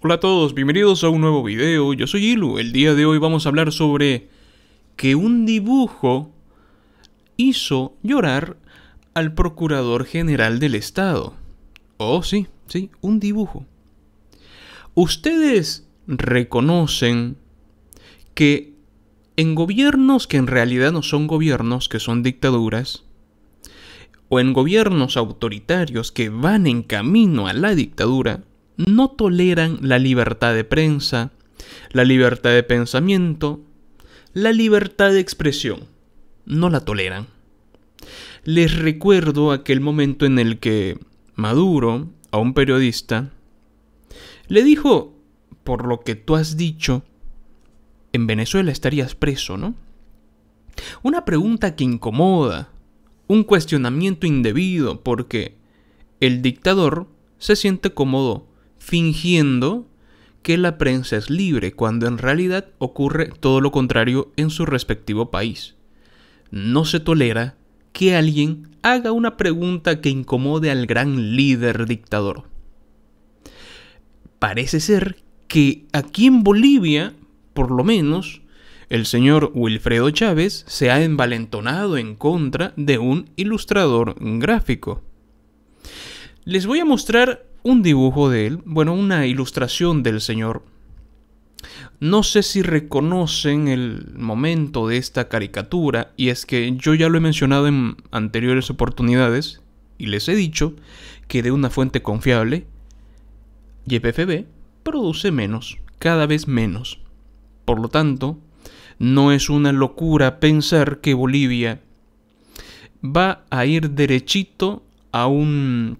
Hola a todos, bienvenidos a un nuevo video, yo soy Ilu, el día de hoy vamos a hablar sobre que un dibujo hizo llorar al Procurador General del Estado. Oh sí, sí, un dibujo. Ustedes reconocen que en gobiernos que en realidad no son gobiernos, que son dictaduras, o en gobiernos autoritarios que van en camino a la dictadura, no toleran la libertad de prensa, la libertad de pensamiento, la libertad de expresión. No la toleran. Les recuerdo aquel momento en el que Maduro, a un periodista, le dijo, por lo que tú has dicho, en Venezuela estarías preso, ¿no? Una pregunta que incomoda, un cuestionamiento indebido, porque el dictador se siente cómodo fingiendo que la prensa es libre, cuando en realidad ocurre todo lo contrario en su respectivo país. No se tolera que alguien haga una pregunta que incomode al gran líder dictador. Parece ser que aquí en Bolivia, por lo menos, el señor Wilfredo Chávez se ha envalentonado en contra de un ilustrador gráfico. Les voy a mostrar un dibujo de él, bueno, una ilustración del Señor. No sé si reconocen el momento de esta caricatura, y es que yo ya lo he mencionado en anteriores oportunidades, y les he dicho que de una fuente confiable, YPFB produce menos, cada vez menos. Por lo tanto, no es una locura pensar que Bolivia va a ir derechito a un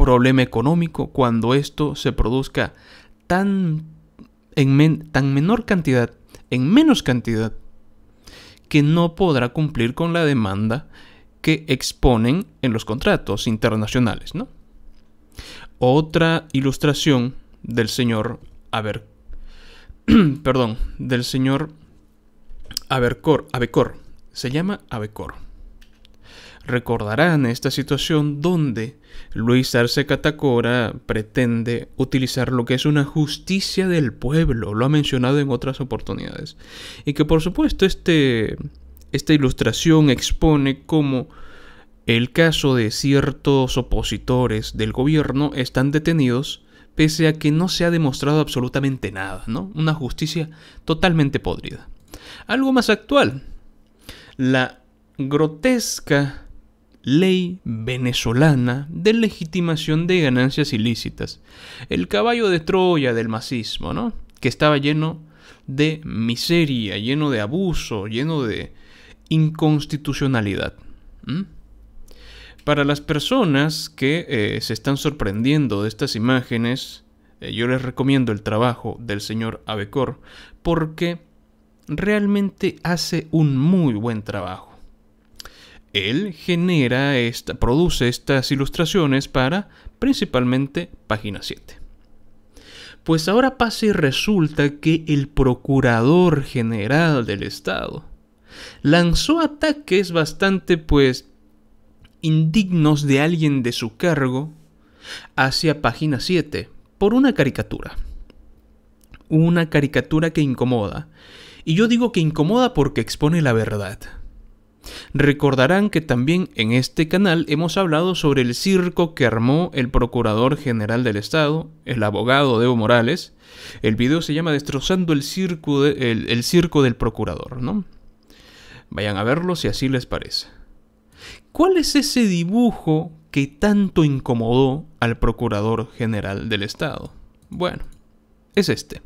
problema económico cuando esto se produzca tan, en tan menor cantidad, en menos cantidad, que no podrá cumplir con la demanda que exponen en los contratos internacionales. ¿no? Otra ilustración del señor ver perdón, del señor Abercor, Abecor, se llama Abecor recordarán esta situación donde Luis Arce Catacora pretende utilizar lo que es una justicia del pueblo, lo ha mencionado en otras oportunidades, y que por supuesto este, esta ilustración expone cómo el caso de ciertos opositores del gobierno están detenidos pese a que no se ha demostrado absolutamente nada, ¿no? Una justicia totalmente podrida. Algo más actual, la grotesca ley venezolana de legitimación de ganancias ilícitas. El caballo de Troya del macismo, ¿no? Que estaba lleno de miseria, lleno de abuso, lleno de inconstitucionalidad. Para las personas que eh, se están sorprendiendo de estas imágenes, eh, yo les recomiendo el trabajo del señor Abecor porque realmente hace un muy buen trabajo él genera esta, produce estas ilustraciones para principalmente página 7. Pues ahora pasa y resulta que el procurador general del Estado lanzó ataques bastante pues indignos de alguien de su cargo hacia página 7 por una caricatura. Una caricatura que incomoda. Y yo digo que incomoda porque expone la verdad. Recordarán que también en este canal hemos hablado sobre el circo que armó el Procurador General del Estado, el abogado Evo Morales. El video se llama Destrozando el circo, circo del Procurador, ¿no? Vayan a verlo si así les parece. ¿Cuál es ese dibujo que tanto incomodó al Procurador General del Estado? Bueno, es este.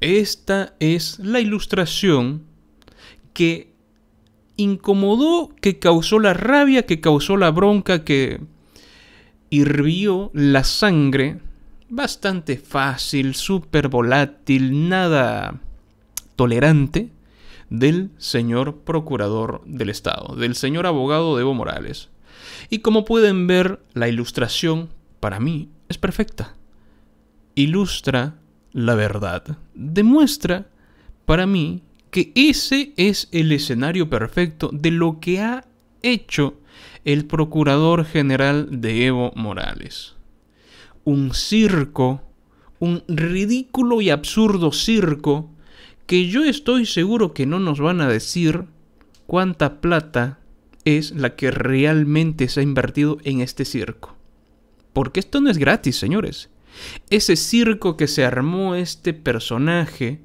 Esta es la ilustración que incomodó, que causó la rabia, que causó la bronca, que hirvió la sangre. Bastante fácil, súper volátil, nada tolerante del señor procurador del Estado, del señor abogado Evo Morales. Y como pueden ver, la ilustración, para mí, es perfecta. Ilustra la verdad. Demuestra, para mí, que ese es el escenario perfecto de lo que ha hecho el Procurador General de Evo Morales. Un circo, un ridículo y absurdo circo, que yo estoy seguro que no nos van a decir cuánta plata es la que realmente se ha invertido en este circo. Porque esto no es gratis, señores. Ese circo que se armó este personaje,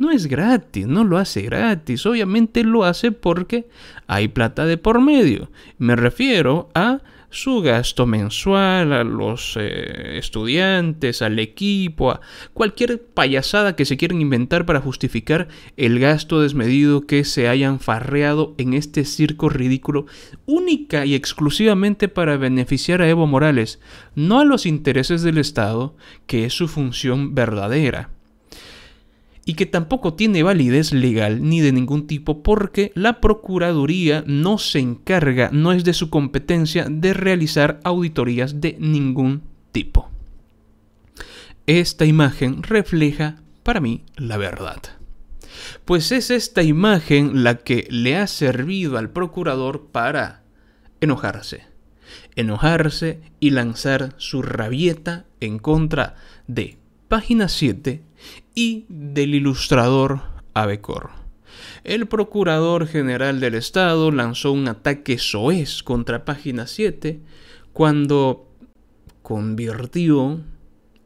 no es gratis, no lo hace gratis, obviamente lo hace porque hay plata de por medio. Me refiero a su gasto mensual, a los eh, estudiantes, al equipo, a cualquier payasada que se quieran inventar para justificar el gasto desmedido que se hayan farreado en este circo ridículo, única y exclusivamente para beneficiar a Evo Morales, no a los intereses del Estado, que es su función verdadera y que tampoco tiene validez legal ni de ningún tipo porque la Procuraduría no se encarga, no es de su competencia de realizar auditorías de ningún tipo. Esta imagen refleja para mí la verdad. Pues es esta imagen la que le ha servido al procurador para enojarse. Enojarse y lanzar su rabieta en contra de página 7, y del ilustrador Abecor. El procurador general del Estado lanzó un ataque soez contra página 7 cuando convirtió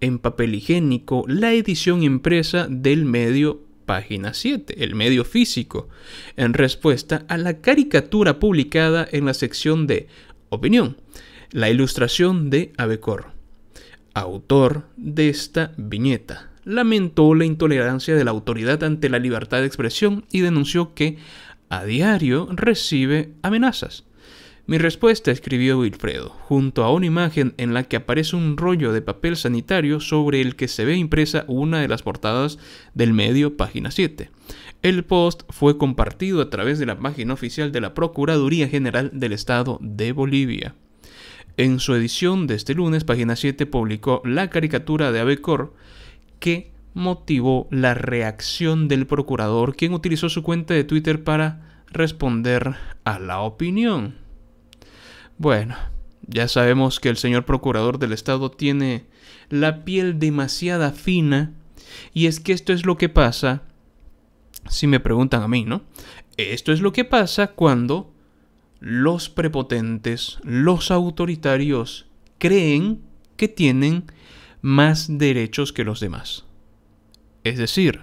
en papel higiénico la edición impresa del medio Página 7, el medio físico, en respuesta a la caricatura publicada en la sección de Opinión, la ilustración de Abecor autor de esta viñeta, lamentó la intolerancia de la autoridad ante la libertad de expresión y denunció que a diario recibe amenazas. Mi respuesta, escribió Wilfredo, junto a una imagen en la que aparece un rollo de papel sanitario sobre el que se ve impresa una de las portadas del medio página 7. El post fue compartido a través de la página oficial de la Procuraduría General del Estado de Bolivia. En su edición de este lunes, Página 7 publicó la caricatura de Abecor que motivó la reacción del procurador, quien utilizó su cuenta de Twitter para responder a la opinión. Bueno, ya sabemos que el señor procurador del Estado tiene la piel demasiada fina, y es que esto es lo que pasa, si me preguntan a mí, ¿no? Esto es lo que pasa cuando los prepotentes, los autoritarios, creen que tienen más derechos que los demás. Es decir,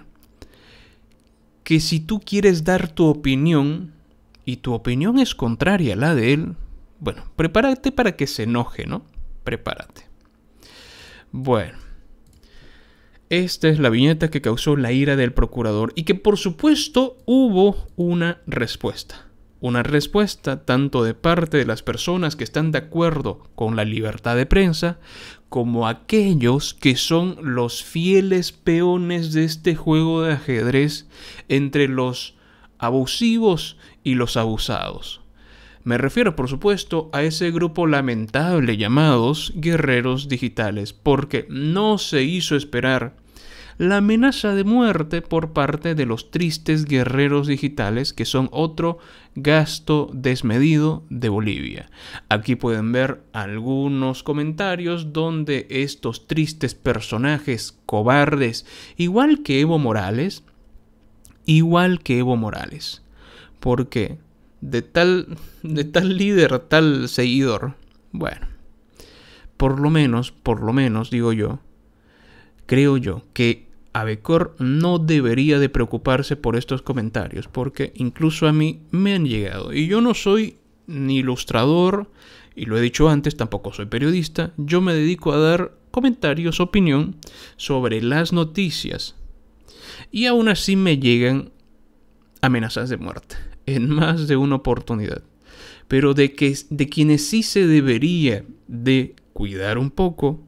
que si tú quieres dar tu opinión y tu opinión es contraria a la de él, bueno, prepárate para que se enoje, ¿no? Prepárate. Bueno, esta es la viñeta que causó la ira del procurador y que por supuesto hubo una respuesta una respuesta tanto de parte de las personas que están de acuerdo con la libertad de prensa como aquellos que son los fieles peones de este juego de ajedrez entre los abusivos y los abusados. Me refiero, por supuesto, a ese grupo lamentable llamados guerreros digitales, porque no se hizo esperar la amenaza de muerte por parte de los tristes guerreros digitales que son otro gasto desmedido de Bolivia. Aquí pueden ver algunos comentarios donde estos tristes personajes cobardes, igual que Evo Morales, igual que Evo Morales. porque De tal, de tal líder, tal seguidor. Bueno, por lo menos, por lo menos, digo yo, creo yo que Abecor no debería de preocuparse por estos comentarios, porque incluso a mí me han llegado. Y yo no soy ni ilustrador, y lo he dicho antes, tampoco soy periodista. Yo me dedico a dar comentarios, opinión sobre las noticias. Y aún así me llegan amenazas de muerte en más de una oportunidad. Pero de, que, de quienes sí se debería de cuidar un poco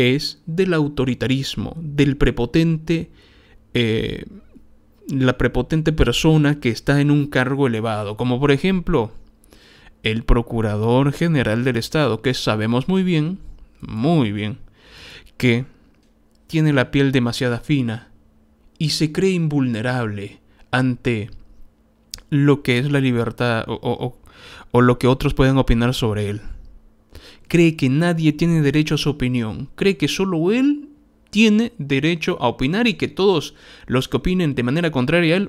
es del autoritarismo, del prepotente, eh, la prepotente persona que está en un cargo elevado, como por ejemplo el Procurador General del Estado, que sabemos muy bien, muy bien, que tiene la piel demasiada fina y se cree invulnerable ante lo que es la libertad o, o lo que otros pueden opinar sobre él cree que nadie tiene derecho a su opinión, cree que solo él tiene derecho a opinar y que todos los que opinen de manera contraria a él,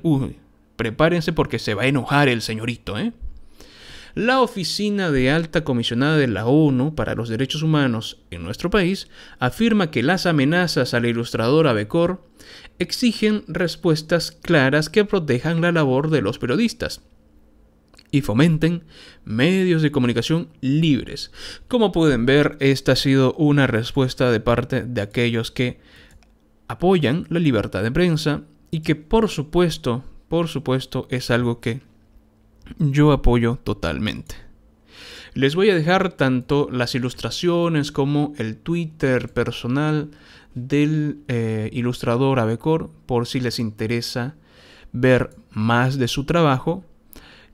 prepárense porque se va a enojar el señorito, ¿eh? La Oficina de Alta Comisionada de la ONU para los Derechos Humanos en nuestro país afirma que las amenazas al ilustrador Abecor exigen respuestas claras que protejan la labor de los periodistas y fomenten medios de comunicación libres. Como pueden ver, esta ha sido una respuesta de parte de aquellos que apoyan la libertad de prensa y que por supuesto, por supuesto es algo que yo apoyo totalmente. Les voy a dejar tanto las ilustraciones como el Twitter personal del eh, ilustrador Abecor por si les interesa ver más de su trabajo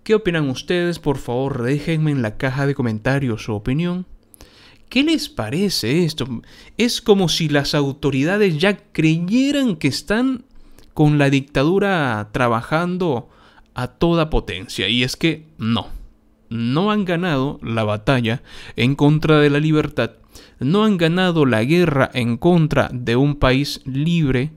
¿Qué opinan ustedes? Por favor, déjenme en la caja de comentarios su opinión. ¿Qué les parece esto? Es como si las autoridades ya creyeran que están con la dictadura trabajando a toda potencia. Y es que no. No han ganado la batalla en contra de la libertad. No han ganado la guerra en contra de un país libre.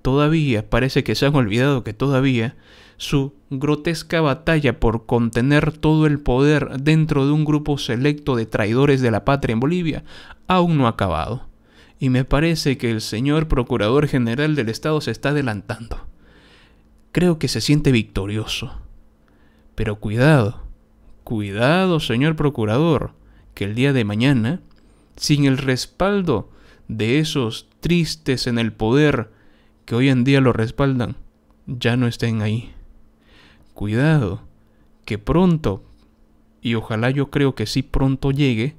Todavía parece que se han olvidado que todavía su grotesca batalla por contener todo el poder dentro de un grupo selecto de traidores de la patria en Bolivia aún no ha acabado. Y me parece que el señor Procurador General del Estado se está adelantando. Creo que se siente victorioso. Pero cuidado, cuidado, señor Procurador, que el día de mañana, sin el respaldo de esos tristes en el poder que hoy en día lo respaldan, ya no estén ahí cuidado, que pronto, y ojalá yo creo que sí pronto llegue,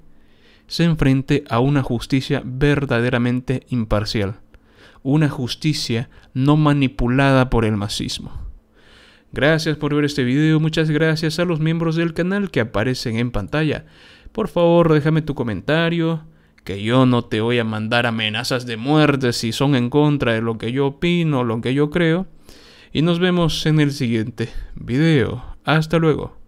se enfrente a una justicia verdaderamente imparcial, una justicia no manipulada por el masismo. Gracias por ver este video, muchas gracias a los miembros del canal que aparecen en pantalla. Por favor, déjame tu comentario, que yo no te voy a mandar amenazas de muerte si son en contra de lo que yo opino, lo que yo creo y nos vemos en el siguiente video. Hasta luego.